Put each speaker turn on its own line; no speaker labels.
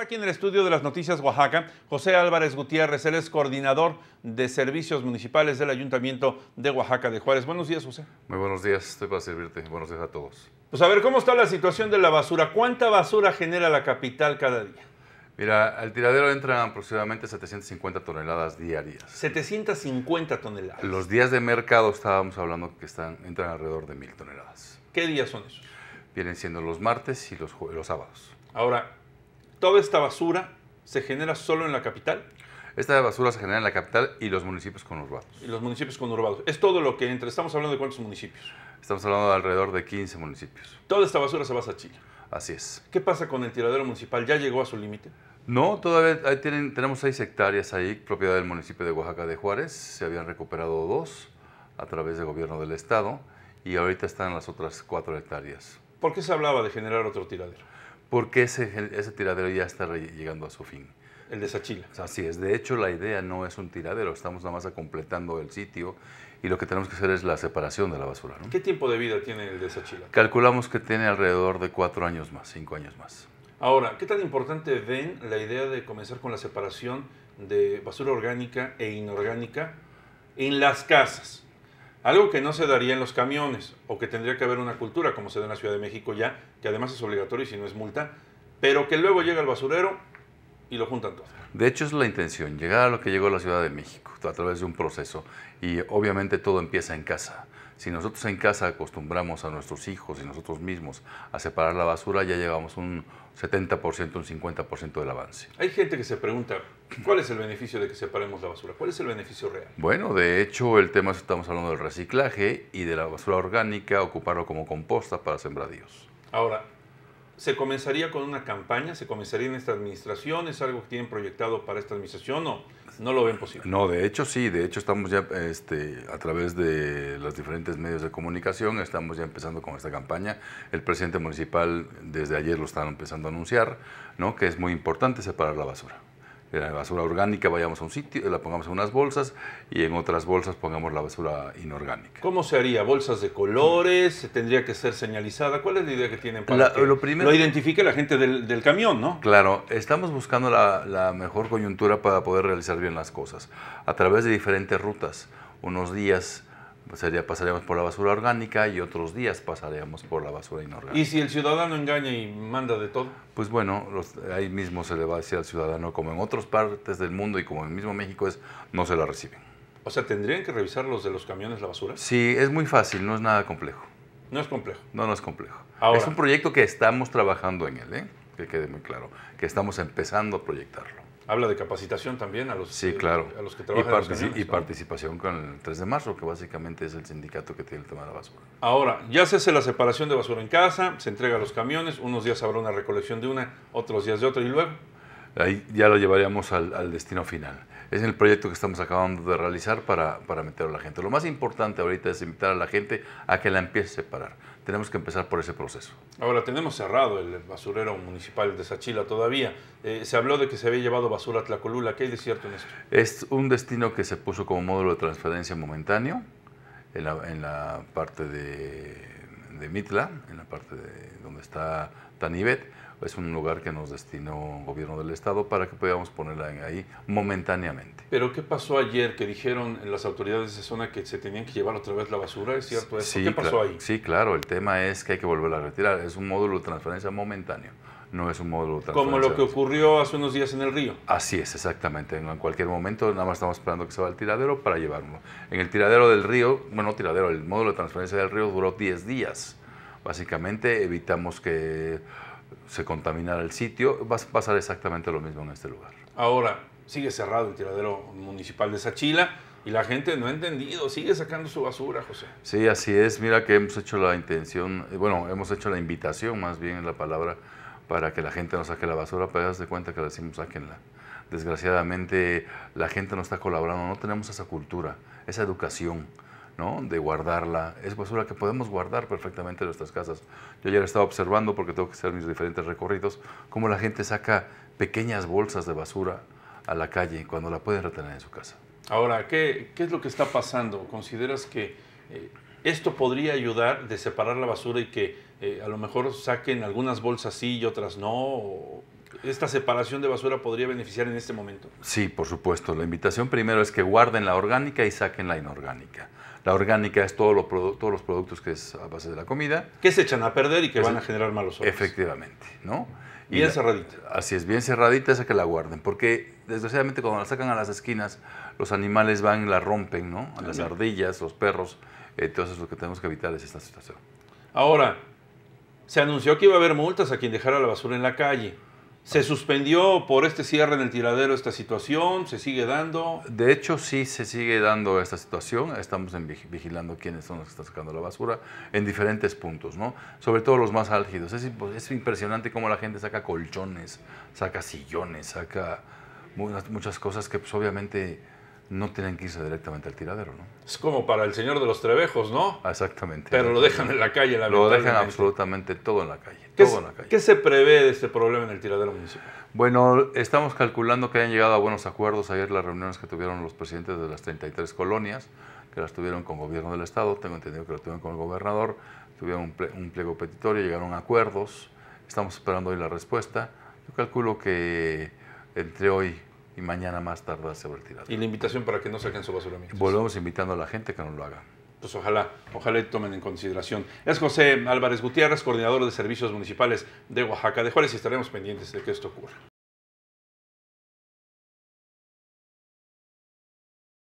aquí en el estudio de las noticias Oaxaca José Álvarez Gutiérrez, él es coordinador de servicios municipales del Ayuntamiento de Oaxaca de Juárez. Buenos días, José.
Muy buenos días, estoy para servirte. Buenos días a todos.
Pues a ver, ¿cómo está la situación de la basura? ¿Cuánta basura genera la capital cada día?
Mira, al tiradero entran aproximadamente 750 toneladas diarias. 750 toneladas. Los días de mercado estábamos hablando que están, entran alrededor de mil toneladas. ¿Qué días son esos? Vienen siendo los martes y los, los sábados.
Ahora, toda esta basura
se genera solo en la capital. Esta basura se genera en la capital y los municipios conurbados.
Y los municipios conurbados. Es todo lo que entra. Estamos hablando de cuántos municipios.
Estamos hablando de alrededor de 15
municipios. Toda esta basura se va a Chile. Así es. ¿Qué pasa con el tiradero municipal? ¿Ya llegó a su límite?
No, todavía tenemos seis hectáreas ahí, propiedad del municipio de Oaxaca de Juárez. Se habían recuperado dos a través del gobierno del estado y ahorita están las otras cuatro hectáreas. ¿Por qué se hablaba de generar otro tiradero? porque ese, tiradero ya está llegando a su fin. El de Sachila. Así es. De hecho, la idea no es un tiradero. Estamos nada más completando el sitio y lo que tenemos que hacer es la separación de la basura. ¿Qué tiempo de vida tiene el de Sachila? Calculamos que tiene alrededor de cuatro años más, cinco años más.
Ahora, ¿qué tan importante ven la idea de comenzar con la separación de basura orgánica e inorgánica en las casas? Algo que no se daría en los camiones o que tendría que haber una cultura como se da en la Ciudad de México ya, que además es obligatorio y si no es multa, pero que luego llega al basurero y lo juntan todos.
De hecho, es la intención, llegar a lo que llegó a la Ciudad de México a través de un proceso. Y obviamente todo empieza en casa. Si nosotros en casa acostumbramos a nuestros hijos y nosotros mismos a separar la basura, ya llevamos un 70%, un 50% del avance.
Hay gente que se pregunta, ¿cuál es el beneficio de que separemos la basura? ¿Cuál es el beneficio real? Bueno,
de hecho, el tema es que estamos hablando del reciclaje y de la basura orgánica, ocuparlo como composta para sembradíos.
Ahora, se comenzaría con una campaña, se comenzaría en esta administración, es algo que tienen proyectado para esta administración o no lo ven posible. No,
de hecho sí, de hecho estamos ya este, a través de los diferentes medios de comunicación, estamos ya empezando con esta campaña. El presidente municipal desde ayer lo están empezando a anunciar, ¿no? que es muy importante separar la basura la eh, basura orgánica vayamos a un sitio, la pongamos en unas bolsas y en otras bolsas pongamos la basura inorgánica.
¿Cómo se haría? ¿Bolsas de colores? ¿Tendría que ser señalizada? ¿Cuál es la idea que tienen para que lo, identifique la gente del, camión, no?
Claro, estamos buscando la, la mejor coyuntura para poder realizar bien las cosas a través de diferentes rutas. Unos días pues, sería, pasaríamos por la basura orgánica y otros días pasaríamos por la basura inorgánica. ¿Y si el ciudadano engaña y manda de todo? Pues bueno, los, ahí mismo se le va a decir al ciudadano, como en otras partes del mundo y como en el mismo México es, no se la reciben. O sea, ¿tendrían que revisar los de los camiones la basura? Sí, es muy fácil, no es nada complejo. No es complejo. No, no es complejo. es un proyecto que estamos trabajando en él, ¿eh? que quede muy claro, que estamos empezando a proyectarlo.
Habla de capacitación también a los, sí, eh, claro. a los que trabajan. Y, y
participación con el 3 de marzo, que básicamente es el sindicato que tiene el tema de la basura.
Ahora, ya se hace la separación de basura en casa, se entrega a los camiones, unos días habrá una recolección de una, otros días de otra, y luego...
Ahí ya lo llevaríamos al destino final es el proyecto que estamos acabando de realizar para, meter a la gente. Lo más importante ahorita es invitar a la gente a que la empiece a separar. Tenemos que empezar por ese proceso.
Ahora, tenemos cerrado el basurero municipal de Sachila todavía. Eh, se habló de que se había llevado basura a Tlacolula. ¿Qué hay de cierto en esto?
Es un destino que se puso como módulo de transferencia momentáneo en la parte de de Mitla, en la parte de donde está Tanibet. Es un lugar que nos destinó el gobierno del Estado para que podíamos ponerla ahí momentáneamente.
¿Pero qué pasó ayer que dijeron las autoridades de esa zona que se tenían que llevar otra vez la basura? ¿Es cierto eso? ¿Qué pasó ahí?
Sí, claro. El tema es que hay que volverla a retirar. Es un módulo de transferencia momentáneo no es un módulo de transferencia. Como lo que ocurrió hace unos días en el río. Así es, exactamente. En cualquier momento, nada más estamos esperando que se vaya al tiradero para llevarlo. En el tiradero del río, bueno, tiradero, el módulo de transferencia del río duró 10 días. Básicamente evitamos que se contaminara el sitio. Va a pasar exactamente lo mismo en este lugar.
Ahora, sigue cerrado el tiradero municipal de Sachila. Y la gente no ha entendido, sigue sacando su basura, José.
Sí, así es. Mira que hemos hecho la intención, bueno, hemos hecho la invitación, más bien la palabra, para que la gente no saque la basura, pero ya se cuenta que decimos sáquenla. Desgraciadamente la gente no está colaborando, no tenemos esa cultura, esa educación. ¿no? de guardarla. Es basura que podemos guardar perfectamente en nuestras casas. Yo ayer estaba observando, porque tengo que hacer mis diferentes recorridos, cómo la gente saca pequeñas bolsas de basura a la calle cuando la pueden retener en su casa.
Ahora, ¿qué, qué es lo que está pasando? ¿Consideras que eh, esto podría ayudar de separar la basura y que eh, a lo mejor saquen algunas bolsas sí y otras no. ¿Esta separación de basura podría beneficiar en este momento?
Sí, por supuesto. La invitación primero es que guarden la orgánica y saquen la inorgánica. La orgánica es todo lo todos los productos que es a base de la comida. Que se echan a
perder y que van a
generar malos olores. Efectivamente, ¿no? Bien y cerradita. así es, bien cerradita esa que la guarden, porque desgraciadamente cuando la sacan a las esquinas, los animales van y la rompen, ¿no? las ardillas, los perros, entonces lo que tenemos que evitar es esta situación.
Ahora, se anunció que iba a haber multas a quien dejara la basura en la calle. Se ah. suspendió por este
cierre en el tiradero esta situación, se sigue dando. De hecho, sí se sigue dando esta situación. Estamos vigilando quiénes son los que están sacando la basura en diferentes puntos, ¿no? Sobre todo los más álgidos. Es, impresionante cómo la gente saca colchones, saca sillones, saca muchas cosas que pues, obviamente no tienen que irse directamente al tiradero, ¿no?
Es como para el señor de los Trevejos, ¿no?
Exactamente. Pero lo dejan en la
calle, la Lo dejan
absolutamente todo en la calle.
¿Qué, se prevé de este problema en el tiradero municipal?
Bueno, estamos calculando que hayan llegado a buenos acuerdos ayer las reuniones que tuvieron los presidentes de las 33 colonias, que las tuvieron con el gobierno del estado, tengo entendido que lo tuvieron con el gobernador, tuvieron un, un pliego petitorio, llegaron a acuerdos, estamos esperando hoy la respuesta. Yo calculo que entre hoy y mañana más tarde se retirar.
Y la invitación para que no saquen su basura.
Volvemos invitando a la gente que no lo haga.
Pues ojalá, ojalá tomen en consideración. Es José Álvarez Gutiérrez,
coordinador de servicios municipales de Oaxaca de Juárez y estaremos pendientes de que esto ocurra.